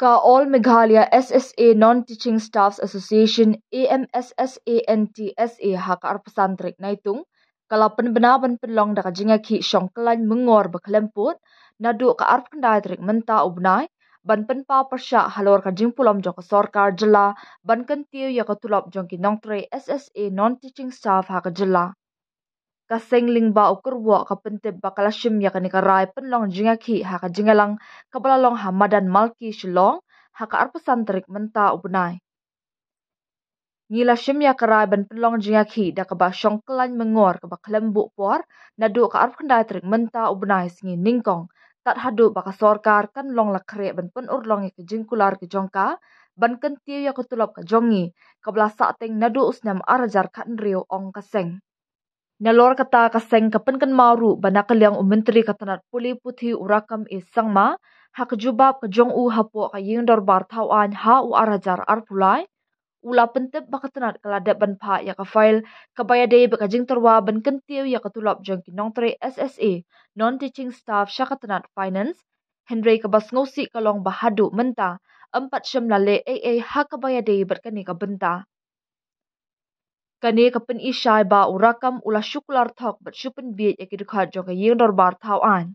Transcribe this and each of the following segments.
का all Meghalaya S S A non teaching staff association A M S S A N T S A हाकार पसांत्रिक नाइतुंग कला पन बना बन पन लोंग दका जिंगा खि शोंकलाइन मुंगोर बखलमपुर नदु का अर्फ कंदायत्रिक मंता उबनाय बन पन पा परशा हलोर का जिंग पुलम जों सरकार जिला बन कंतियो यका तुलप जों की नोंत्रे S S A non teaching staff हाक जिला ka sengling ba ukurwa ka pente bakalashim ya kani ka rai penlong jinga ki ha ka jinga lang ka balalong ha madan malki shilong ha ka arpasan terik menta ubunai. Ngila shim ya ka rai ban penlong jinga ki da ka ba shongkelan mengor ka ba kelembuk puar na duk ka arpkendai terik menta ubunai singi ningkong tat hadu baka sorkar kan long lakre ban pen urlong ya ka jingkular ka jongka ban kentiu ya ka tulap ka jongi ka belasak ting na duk usnam arajar kan riu ong ka seng nalor kata kaseng kapan maru bana kaliang umentri katanat puli puti urakam isang e ma hak jubab ka jong u hapo ka yeng dor bar an ha u arajar ar pulai ula pentep bakatanat kaladep ban pha ya ka file ka baya de ba ban kentiu ya ketulap tulap nong tre ssa non teaching staff shakatanat finance henry ka basngosi ka bahadu menta empat sem lale aa ha ka baya de ber kane kapan i ba urakam ula shuklar thok but shupen bi ekir ya kha jo ga yeng dor bar thau an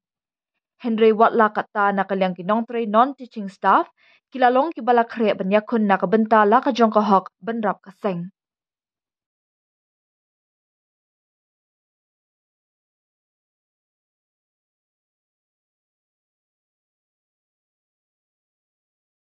henry watla kata na kalyang ki nong tre non teaching staff kilalong ki bala khre ban yakun na ka benta la ka jong hok ban rap ka seng